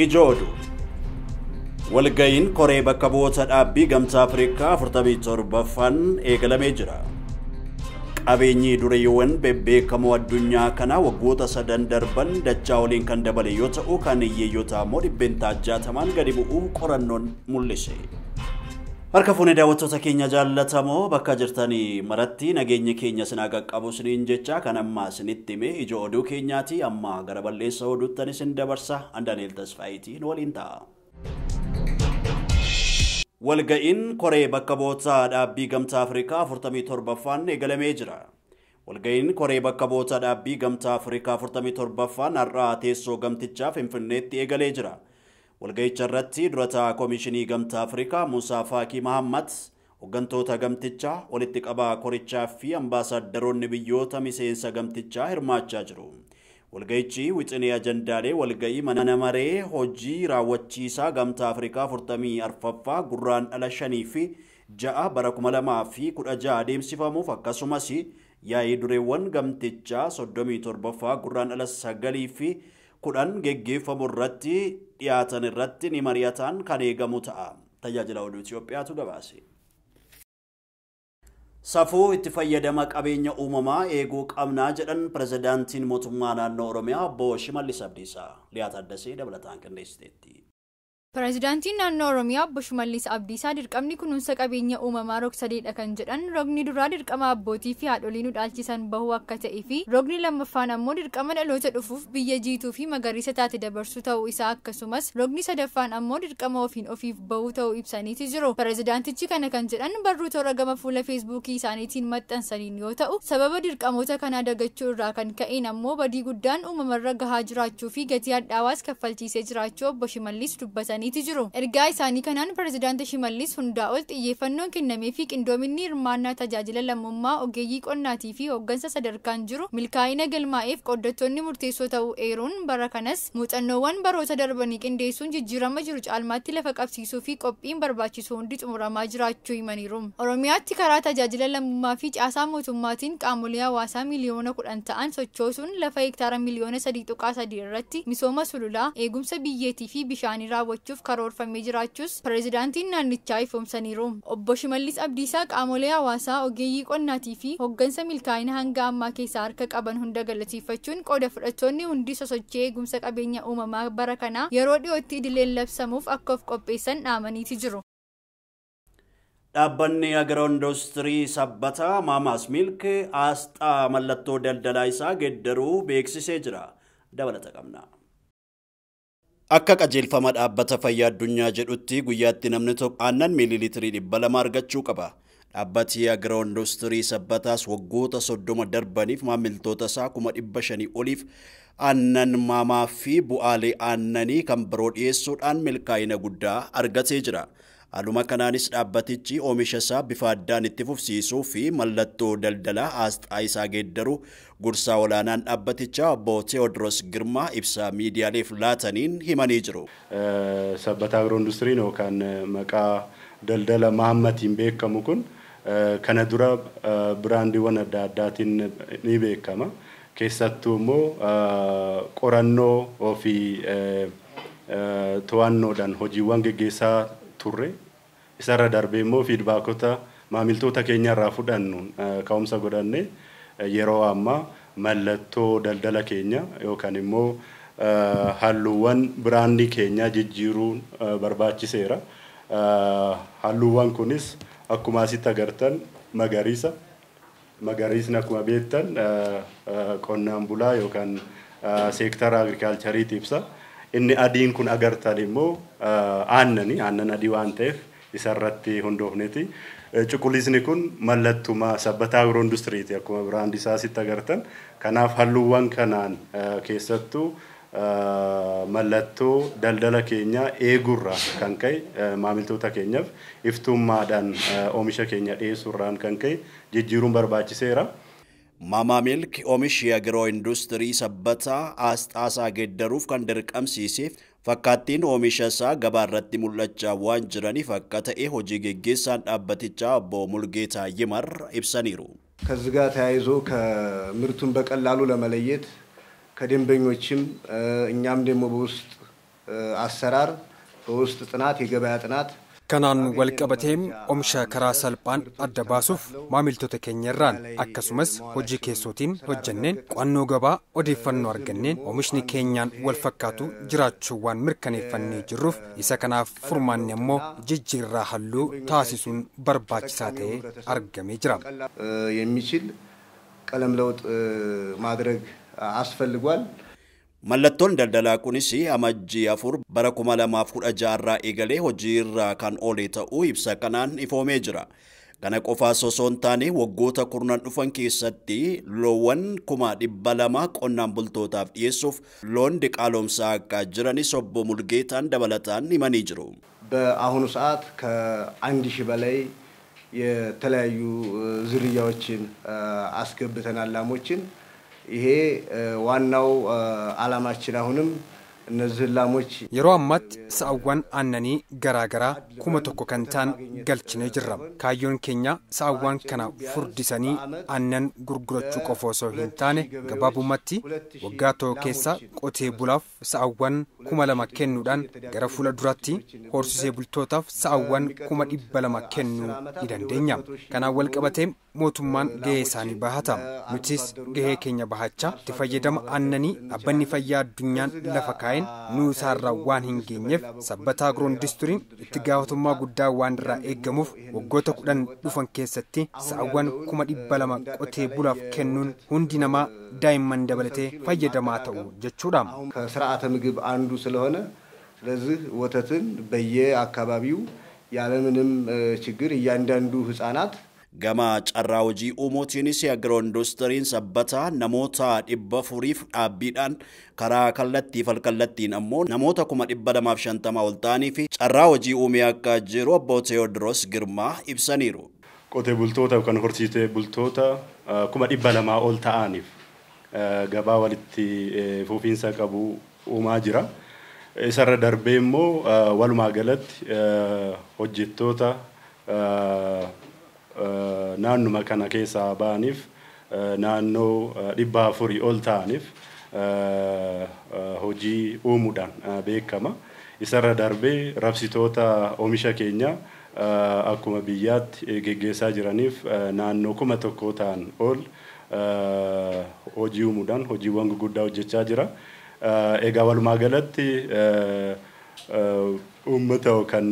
ijoodu Walga'iin koree bakka bu'oota dhaabbii Gamtaa Afrikaa 47ffaan eegalamee jira. Qabeenyi duriiwwan bebbeekamoo addunyaa kanaa waggoota sadan darban dachaa waliin kan dabale yoo ta'u kan hiyyeeyyotaa immoo dhibbeentaa jaatamaan gadi bu'uu qorannoon mul'ise. Harka fuunee daawwattoota keenya jaallatamoo bakka jirtanii maratti nageenya keenya sinaa qaqqabu siniin jecha kan amma sinitti hime ijoo oduu keenyaati amma gara balleessa oduuttani sin dabarsa Andaniil Tasfaayitiin waliin ta'a. Walga'iin koree bakka boota dhaabbii Gamtaa Afrikaa afurtamii torbaffaan eegalamee jira. Walga'iin koree bakka boota dhaabbii Gamtaa Afrikaa afurtamii torbaffaan har'aa teessoo gamtichaa Finfinneetti eegalee jira. Walga'icha irratti durataa Koomishinii Gamtaa Afrikaa Muusaa Faakii Mahammad hooggantoota gamtichaa walitti qabaa korichaa fi ambaasaadarroonni biyyoota miseensa gamtichaa hirmaachaa jiru. Walga'ichi wixinee ajandaalee walga'ii mana maree hojii raawwachiisaa gamtaa Afrikaa 44ffaa gurraan dhala shanii fi ja'a bara adeemsifamuuf akkasumas yaa'ii dureewwan gamtichaa 37ffaa gurraan dhala sagalii fi kudhan geggeeffamu irratti dhiyaatan irratti ni mari'atan kan eegamu ta'a. Tajaajila oduu Itoophiyaatu gabaase. Safuu itti fayyadama qabeenya uumamaa eeguu qabnaa jedhan pirezidaantiin mootummaa naannoo Oromiyaa Obbo Shimallis Abdiisaa. Liyaata Addasee dabalataan qindeessiteetti. pirezidaantiin naannoo oromiyaa obbo shimallis abdiisaa dirqamni kunuunsa qabeenya uumamaa rog-sadeedha kan jedhan rogni duraa dirqama abbootii fi haadholii nu dhaalchisan bahuu akka ta'ee fi rogni lammaffaan ammoo dirqama dhaloota dhufuuf biyya jiituu fi magariisa taate dabarsuu ta'uu isaa akkasumas rogni sadaffaan ammoo dirqama ofiin ofiif bahuu ta'uu ibsaniiti jiru pirezidaantichi kana kan jedhan barruu toora gama fuula feesbuukii isaaniitiin maxxansaniin yoo ta'u sababa dirqamoota kanaa dagachuu irraa kan ka'een ammoo badii guddaan uumamarra gahaa gatii kaffalchiisee jiraachuu obbo shimallis dubbatan jedhaniiti jiru. Ergaa isaanii kanaan pirezidaanti Shimallis hundaa ol xiyyeeffannoon kennamee fi qindoominni hirmaannaa tajaajila lammummaa ogeeyyii qonnaatii fi hoggansa sadarkaan jiru milkaa'ina galmaa'eef qoddattoonni murteessoo ta'uu eeruun bara kanas muuxannoowwan baroota darbanii qindeessuun jijjiirama jiru caalmaatti lafa qabsiisuu fi qophiin barbaachisu hundi xumuramaa jiraachuu himaniiru. Oromiyaatti karaa tajaajila lammummaa fi caasaa mootummaatiin qaamolee hawaasaa miliyoona kudhan ta'an sochoosuun lafa hektaara miliyoona sadii tuqaa irratti misooma sululaa eegumsa jiraachuuf karoorfamee jiraachuus pirezidaantiin naannichaa ifuumsaniiru obbo shimallis abdiisaa qaamolee hawaasaa ogeeyyii qonnaatii fi hoggansa milkaa'ina hanga ammaa keessaa harka qaban hunda galateeffachuun qooda fudhattoonni hundi sosochii eegumsa qabeenya uumamaa bara kanaa yeroo dhiyootti idileen labsamuuf akka of qopheessan dhaamaniiti jiru. Dhaabbanni agiroo industirii sabbataa maamaas milk aasxaa mallattoo daldalaa isaa geddaruu beeksisee jira. Akka qajeelfama dhaabbata fayyaa addunyaa jedhutti guyyaatti namni tokko aannan miililiitirii dhibba argachuu qaba. Dhaabbati agiroo industirii sabbataas waggoota soddoma darbaniif maamiltoota isaa kuma dhibba oliif aannan maamaa fi bu'aalee aannanii kan biroo dhiyeessuudhaan milkaa'ina guddaa argatee jira. Haaluma kanaanis dhaabbatichi oomisha isaa bifa addaan itti fufsiisuu fi mallattoo daldalaa aasxaa isaa geeddaru gursaa olaanaan dhaabbaticha obbo Tewoodiroos Girmaa ibsa miidiyaaleef laataniin himanii jiru. Sabbata agiroo industiriin yookaan maqaa daldala maammatiin beekamu kun kana dura biraandiiwwan adda addaatiin ni beekama. Keessattuu immoo qorannoo ofii to'annoodhaan hojiiwwan gaggeessaa turre isarra darbee immoo fiidbaakota maamiltoota keenyarraa fudhannu ka'umsa godhanne yeroo ammaa mallattoo daldala keenya yookaan immoo halluuwwan biraandii keenyaa jijjiiruun barbaachiseera. Halluuwwan kunis akkuma asitti agartan magariisa. Magariisni akkuma beektan qonnaan bulaa yookaan seektara agirikaalchariitiif ibsa. Inni adiin kun agartan immoo aannani, aannan adii waan ta'eef isarratti hundoofneti. Cuquliisni kun mallattuma sabbataa agro industiriiti akkuma biraandii isaa sitti agartan. Kanaaf halluuwwan kanaan keessattuu mallattoo daldala keenyaa eegurraa kan ka'e maamiltoota keenyaaf iftummaadhaan oomisha keenya dhiyeessuurraan kan ka'e jijjiiruun barbaachiseera. ማማ ሚልክ ኦሚሽ የግሮ ኢንዱስትሪ ሰበታ አስጣሳ ገደሩፍ ከንድርቀም ሲሴ ፈካቲን ኦሚሸሳ ገባረቲ ሙለቻ ዋን ጅረኒ ፈቀተኤ ሆጂ ግጌሳን ቦ ሙልጌታ ይመር ይብሰኒሩ ከዚ ተያይዞ ከምርቱን በቀላሉ ለመለየት ከደንበኞችም እኛም ደግሞ በውስጥ አሰራር በውስጥ ጥናት የገበያ ጥናት kanaan walqabateem oomisha karaa salphaan adda baasuuf maamiltoota keenyarraan akkasumas hojii keessootiin hojjenneen qo'annoo gabaa odeeffannoo arganneen oomishni keenyaan wal jiraachuu waan mirkaneeffannee jirruuf isa kanaaf furmaanni ammoo jijjiirraa halluu taasisuun barbaachisaa ta'ee argamee jira. Mallattoon daldalaa kunis amajjii afur bara kuma lamaaf kudha jaarraa eegalee hojiirra kan oole ta'uu ibsa kanaan ifoomee jira. Kana qofaa sosoon taane waggoota kurnan dhufan keessatti loowwan kuma dhibba lama qonnaan bultootaaf dhiyeessuuf loon diqaalomsaa akka jiranis obbo Mulgeetaan dabalataan himanii jiru. በአሁኑ ሰዓት ከአንድ ሺህ በላይ የተለያዩ ዝርያዎችን አስገብተናል ላሞችን ይሄ ዋናው አላማችን አሁንም Yeroo ammaatti sa'awwan aannanii garaa garaa kuma tokko kan ta'an galchinee jirrama. Kaayyoon keenya sa'awwan kana furdisanii aannan gurgurachuu qofa osoo hin taane gabaabumatti waggaa tokko keessa qotee bulaaf sa'awwan kuma lama kennuudhaan gara fuula duratti horsisee bultootaaf sa'awwan kuma dhibba lama kennuu ni dandeenya. Kanaan walqabatee mootummaan gahee isaanii bahata. Nutis gahee keenya bahachaa itti fayyadama aannanii abbanni fayyaa addunyaan lafa kaa'e. ta'in nu isaarraa waan hin geenyeef sabbata agroo indistiriin itti gaafatummaa guddaa waan irraa eegamuuf waggoota kudhan dhufan keessatti sa'awwan kuma dhibba lama qotee bulaaf kennuun hundi namaa daa'imman dabalatee fayyadamaa ta'u jechuudha. ከስርዓተ ምግብ አንዱ ስለሆነ ስለዚህ ወተትን በየአካባቢው ያለምንም chigir እያንዳንዱ hisaanaat gama carraa hojii uumuutiinis agiroo industiriin sabbata namoota dhibba furiif dhaabbiidhaan karaa kallattii fal kallattiin ammoo namoota kuma dhibba lamaaf shantamaa ol ta'anii fi carraa hojii uumee akka jiru abboo Teewodiroos Girmaa ibsaniiru. Qotee bultoota yookaan horsiisee bultoota kuma dhibba lamaa ol ta'aniif gabaa walitti fuufiinsa qabu uumaa jira. Isarra darbee immoo walumaa galatti hojjettoota naannuma kana keessaa ba'aniif naannoo dhibba afurii ol ta'aniif hojii uumuudhaan beekama. Isarra darbee rabsitoota oomisha keenya akkuma biyyaatti geggeessaa jiraniif naannoo kuma tokkoo ta'an ol hojii uumuudhaan hojiiwwan gurguddaa hojjechaa jira. Egaa walumaa galatti uummata yookaan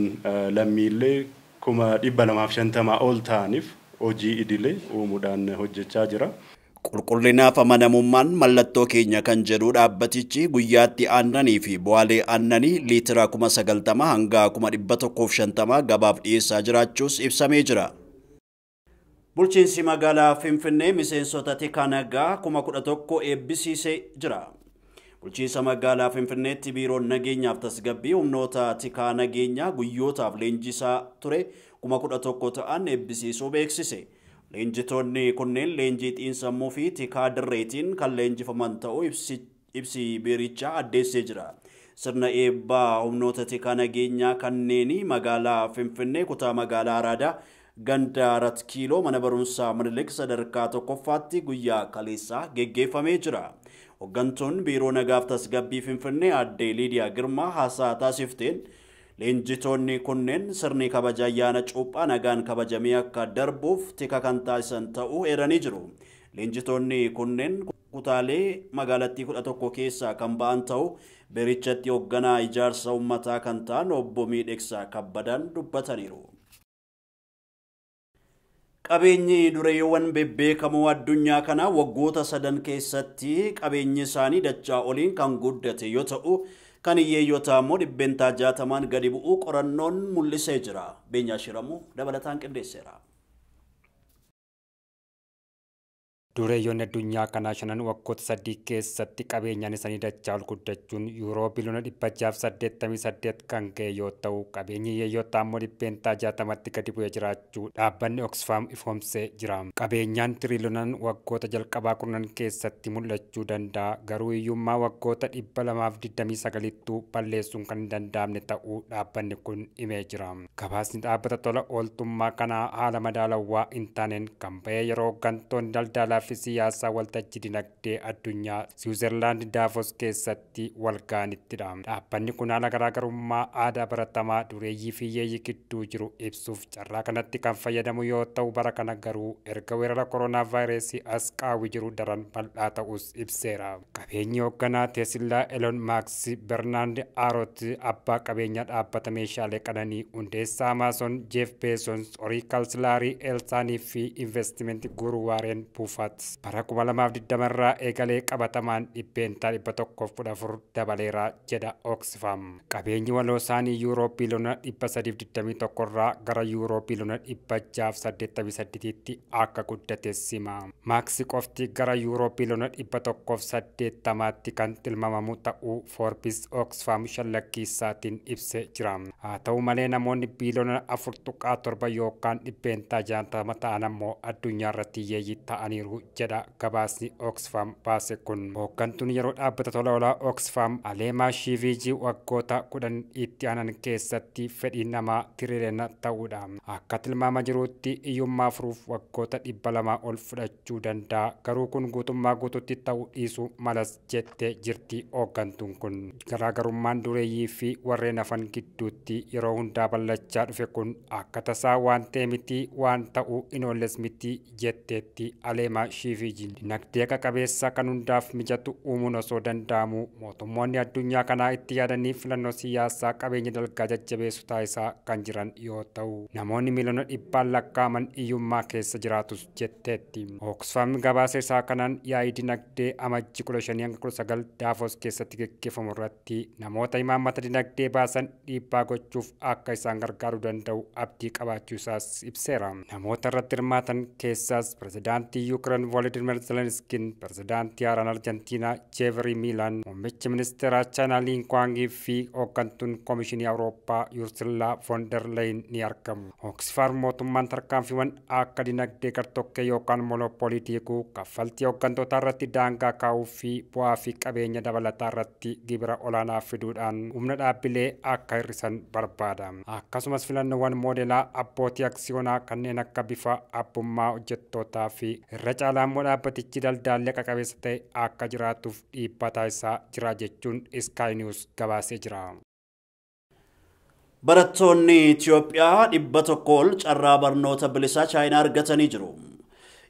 lammiilee kuma dhibba lamaaf shantamaa ol ta'aniif hojii idilee uumuudhaan hojjechaa jira. Qulqullinaaf amanamummaan mallattoo keenya kan jedhu dhaabbatichi guyyaatti aannanii fi bu'aalee aannanii liitira 90,000 hanga 1,150 gabaaf dhiyeessaa jiraachuus ibsamee jira. Bulchiinsi magaalaa Finfinnee miseensota Tikanagaa 11,000 eebbisiisee jira. bulchiisa magaalaa Finfinneetti biiroon nageenyaaf tasgabbii humnoota tikaa nageenyaa guyyootaaf leenjisaa ture kuma ta'an eebbisiisuu beeksise. Leenjitoonni kunneen leenjii xiinsammuu fi tikaa dirreetiin kan leenjifaman ta'uu ibsi biirichaa addeessee jira. Sirna eebbaa humnoota tikaa nageenyaa kanneen magaalaa Finfinnee kutaa magaalaa Araadaa ganda rat kiiloo mana barumsaa Minilik sadarkaa tokkoffaatti guyyaa kaleessaa geggeeffamee jira. Hooggantuun biiroo nagaaf tasgabbii Finfinnee addee Liidiyaa Girmaa haasaa taasifteen leenjitoonni kunneen sirni kabaja ayyaana cuuphaa nagaan kabajamee akka darbuuf tika kan taasisan ta'uu eeranii jiru. Leenjitoonni kunneen kutaalee magaalattii kudha tokko keessaa kan ba'an ta'u birichatti hoogganaa ijaarsa uummataa kan ta'an obbo Miidhegsaa Kabbadan dubbataniiru. Qabeenyi dureewwan bebbeekamoo addunyaa kana waggoota sadan keessatti qabeenyi isaanii dachaa oliin kan guddate yoo ta'u kan hiyyeeyyotaa immoo dhibbeentaa jaatamaan gadi bu'uu qorannoon mul'isee jira. Beenyaa Shiramoo dabalataan qindeesseera. Dureeyyoon addunyaa kanaa shanan waggoota sadii keessatti qabeenyaan isaanii dachaa ol guddachuun yuuroo biliyoona dhibba jaaf saddeettamii saddeet kan ga'e yoo ta'u qabeenyi hiyyeeyyotaa immoo dhibbeentaa jaatamatti gadi bu'ee jiraachuu dhaabbanni Oxfam ifoomsee jira. Qabeenyaan tiriiliyoonaan waggoota jalqabaa kurnan keessatti mul'achuu danda'a garuu hiyyummaa waggoota dhibba lamaaf digdamii sagalittuu balleessuun kan hin danda'amne ta'uu dhaabbanni kun himee jira. Gabaasni dhaabbata tola ooltummaa kanaa haala madaalawaa hin taaneen kan ba'e yeroo gantoonni Gaaffi siyaasa waltajjii dinagdee addunyaa Siwiizerlaand Daavos keessatti wal walgaanitti dhaama. Dhaabbanni kun haala garaagarummaa aadaa baratamaa dureeyyii fi yeeyyii gidduu jiru ibsuuf carraa kanatti kan fayyadamu yoo ta'u bara kana garuu erga weerara koronaa vaayireesii as qaawwi jiru daran bal'aa ta'us ibseera. Qabeenyi hoogganaa Teeslaa Eloon Maaks Bernaand aarooti abbaa qabeenya dhaabbata meeshaalee qananii hundeessaa Amaazon Jeef Beezoon horii kaalsilaarii Elsaanii fi investimenti guruwaareen waareen buufata. Para di irratti bara 2020 kabataman eegalee qabatamaan dhibbeentaa 114 dabaleera jedha Oxfam. Qabeenyi waloosaanii yuuroo di 321 tokora gara yuuroo biiliyoona 688 tti akka guddate sima. Maaksi qofti gara yuuroo biiliyoona til mama kan tilmaamamu ta'uu Forbes Oxfam shallakkiisaatiin ibsee jira. Haa ta'u malee namoonni biiliyoona 4.7 yookaan dhibbeentaa 60 ta'an immoo addunyaa irratti yeeyyii ta'aniiru jeda jedha gabaasni Oxfam baase kun hooggantuun yeroo dhaabbata tola olaa Oxfam Aleemaa Shiviji waggoota kudhan itti aanan keessatti fedhii namaa tirireena ta'uudha. Akka tilmaama jiruutti hiyyummaa furuuf waggoota dhibba lamaa ol fudhachuu danda'a garuu kun guutummaa guututti isu malas jette jirti hooggantuun kun. Garaagarummaan dureeyyii fi warreen hafan gidduutti yeroo hundaa ballachaa dhufe kun akka tasaa waan ta'e miti waan ta'uu inoolles miti jetteetti Aleemaa ishii fi dinagdee qaqabeessa kabesa kanundaf mijatu uumuun dan damu motomoni addunyaa kanaa itti yaadanii filannoo siyaasaa qabeenya dalgaa jajjabeessu taasisaa kan kanjiran iyo ta'u namoonni miliyoona dhibbaan lakkaaman hiyyummaa keessa jiraatus jetteetti. Oksfam gabase isaa kanaan yaa'ii dinagdee amajji kudha shanii hanga kudha sagal daafos keessatti gaggeeffamu irratti namoota imaammata dinagdee baasan dhiibbaa gochuuf akka isaan gargaaruu danda'u abdii qabaachuu isaas ibseera. ሀገርን ቮለዲር ዘለንስኪን presiden ያራን Argentina Jeffrey Milan ሙምmichi minister acana lingkungan fi hooggantuun komishinii awurooppaa yursillaa vonderleyin ni argamu oksfaar mootummaan tarkaanfiiwwan akka dinagdee gartokkee yookaan monopolii diiguu kaffaltii hooggantootaa irratti daangaa kaa'uu fi bu'aa fi qabeenya dabalataa tarati gibra olana fiduudhaan humna dhaabbilee akka hir'isan barbaada akkasumas filannoowwan filan nuan modela kanneen akka kabifa abbummaa tota hojjettootaa fi raja. Caalaa dhaabbatichi batichi daldaallee qaqabeessa ta'e akka jiraattuuf dhiibbaa taasisaa jira jechuun Sky News gabaasee jira. Barattoonni itiyoophiyaa dhibba carraa barnoota bilisaa Chaayinaa argatanii jiru.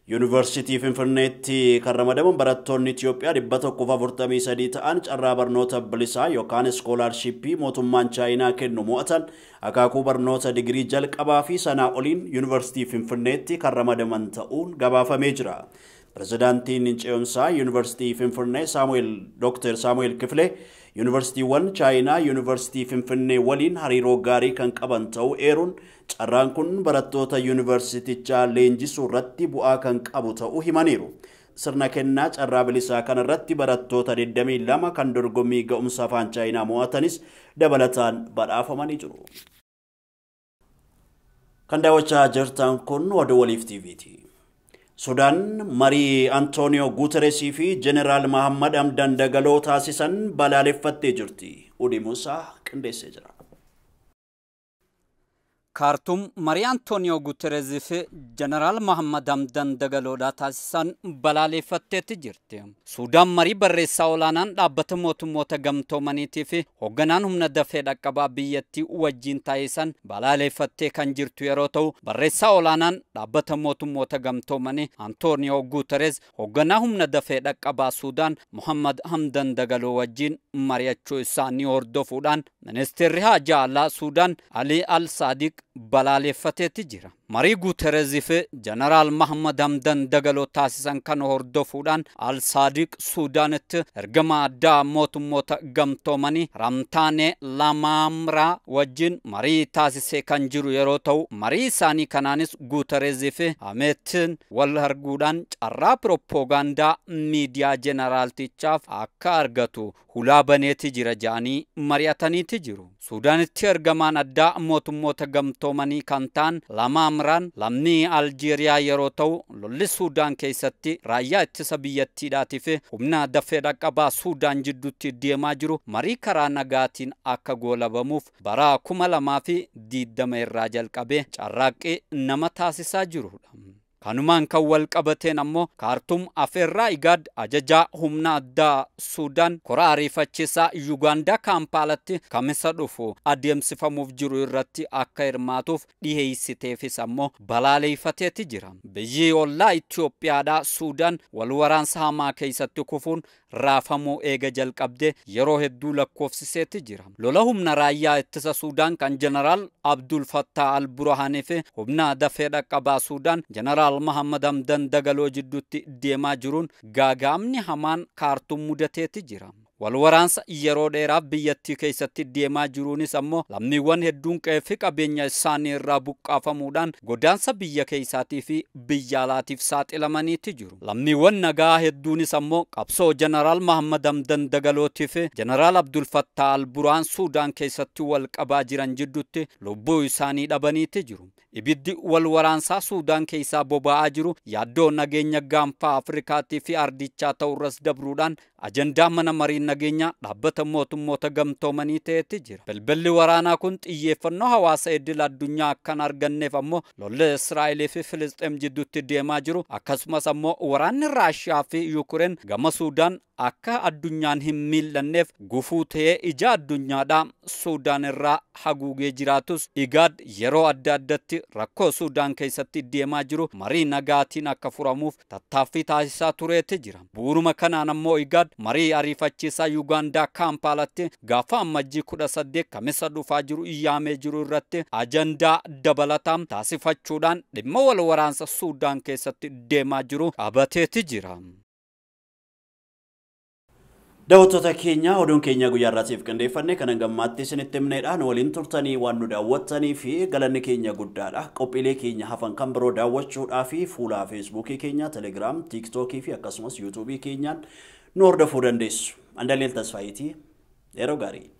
Yuunivarsiitii Finfinneetti kan ramadaman barattoonni Itoophiyaa dhibba tokkoof afurtamii sadii ta'an carraa barnoota bilisaa yookaan iskoolaarshippii mootummaan chaayinaa kennu mo'atan akaakuu barnoota digirii jalqabaa fi sanaa oliin Yuunivarsiitii Finfinneetti kan ramadaman ta'uun gabaafamee jira. Pireezidaantiin ce'umsaa Yuunivarsiitii Finfinnee Saamu'eel Dr. Saamuweel Kifilee ዩኒቨርሲቲዋን ቻይና ዩኒቨርሲቲ ፍንፍኔ ወሊን ሀሪሮ ጋሪ ከንቀበንተው ኤሩን ጨራን በረቶተ ዩኒቨርሲቲቻ ሌንጂሱ ረቲ ቡአ ከንቀቡተው ሂመኒሩ ስርነኬና ጨራ ብሊሳ ከን በረቶተ ድደሚ ለማ ከንዶርጎሚ ገኡምሳፋን ቻይና መዋተኒስ ደበለታን በዳፈመን ይጭሩ ከንዳዮቻ ጀርታን ወደ ወሊፍ ቲቪቲ Sudaan marii Antooniyoo Guuteresii fi Jeneraal Mahammad Amdan Dagaloo taasisan balaaleffattee jirti. musaa qindeessee jira. ካርቱም መሪ አንቶኒዮ ጉተረዝፍ ጀነራል መሐመድ አምደን ደገሎዳ ታሲሳን በላሌ ፈቴት ጅርት ሱዳን መሪ በሬሳ ኦላናን ዳበተ ሞቱ ሞተ ገምቶ መኒቲፍ ሆገናን ሁምነ ደፌ ዳቀባ ብየቲ ወጂን ታይሰን በላሌ ፈቴ ከንጅርቱ የሮተው በሬሳ ኦላናን ዳበተ ሞቱ ሞተ ገምቶ መኒ አንቶኒዮ ጉተረዝ ሆገና ሁምነ ደፌ ዳቀባ ሱዳን መሐመድ ሐምደን ደገሎ ወጂን መሪያቹ እሳ ኒወርዶ ፉዳን Ministeerri Haajaa Alaa Suudaan Alii Al-Saadiq balaaleffateeti jira. Marii Guutereezii fi Jeneraal Mahamad Hamdan dagaloo taasisan kan hordofuudhaan Al-Saadiq Suudaanitti ergama addaa mootummoota gamtoomanii Ramtaanee Lamaamraa wajjin marii taasisee kan jiru yeroo ta'u, marii isaanii kanaanis Guutereezii fi Hameetiin wal arguudhaan carraa pirooppogaandaa miidiyaa Jeneraaltichaaf akka argatu hulaa baneeti jira jedhanii mari'ataniiti jiru. Suudaanitti ergamaan addaa mootummoota gamtoomanii kan ta'an lama amraan lammii Aljeeriyaa yeroo ta'u lolli Suudaan keessatti raayyaa ittisa biyyattiidhaatiif humna dafee dhaqqabaa Suudaan jidduutti deemaa jiru marii karaa nagaatiin akka goolabamuuf bara kuma lamaa fi diddama irraa jalqabee carraaqqee nama taasisaa jiru. Kanumaan kan wal qabateen ammoo kaartum afeerraa igaad ajajaa humna addaa Suudaan kora ariifachiisaa Yuugaandaa kaampaalatti kamisa dhufu adeemsifamuuf jiru irratti akka hirmaatuuf dhiheessiteefis ammoo balaaleeffateeti jira. Biyyi ollaa itiyoophiyaadhaa Suudaan wal waraansa hamaa keessatti kufuun raafamoo eega jalqabde yeroo hedduu lakkoofsiseetti jira. Lola humna raayyaa ittisa Suudaan kan jeneraal Abdul Fattaa al Burahaanii fi humna dhaqqabaa Suudaan jeneraal Mahammad Hamdan Dagaloo jidduutti deemaa jiruun gaagaamni hamaan kaartuun mudateetti jira. Walwaraansa yeroo dheeraaf biyyattii keessatti deemaa jiruunis ammoo lammiiwwan hedduun qeefi qabeenya isaanii irraa buqqaafamuudhaan godaansa biyya keessaatii fi biyya alaatiif saaxilamaniitti jiru. Lammiiwwan nagaa hedduunis ammoo qabsoo jeneraal Mahammad Hamdan jeneraal Abdul Fattah Alburaan Suudaan keessatti wal qabaa jiran jiddutti lubbuu isaanii dhabaniitti jiru. Ibiddi walwaraansaa Suudaan keessaa boba'aa jiru yaaddoo nageenya gaanfaa Afrikaatii fi Ardichaa ta'urras dabruudhaan ajandaa mana mariin nageenyaa dhaabbata mootummoota gamtoomanii ta'etti jira. belbelli waraanaa kun xiyyeeffannoo hawaasa edila addunyaa akkan arganneef ammoo lolli israa'elii fi Filisxeem jidduutti deemaa jiru akkasumas ammoo waraanni Raashiyaa fi Yukureen gama Suudaan akka addunyaan hin miillanneef gufuu ta'ee ija addunyaadhaa Suudaan irraa haguugee jiraatus Igaad yeroo adda addatti rakkoo Suudaan keessatti deemaa jiru marii nagaatiin akka furamuuf tattaaffii taasisaa tureetti jira. Bu'uuruma kanaan ammoo Igaad marii ariifachiisaa Yuugaandaa Kaampaalatti gaafa ammajjii kudha saddeet kamisa dhufaa jiru iyyaamee jiru irratti ajandaa dabalataa taasifachuudhaan dhimma wal waraansa Suudaan keessatti deemaa jiru dhabateeti jira. Daawwattoota keenya oduun keenyaa guyyaa irraatiif qindeeffanne kan hangammaatti isinitti himneedha. Nu waliin turtanii waan nu daawwattanii fi galanni keenya guddaadha. Qophiilee keenya hafan kan biroo daawwachuudhaa fi fuula feesbuukii keenya, telegiraam, tiiktookii fi akkasumas yuutuubii keenyaan nu hordofuu dandeessu. erogari.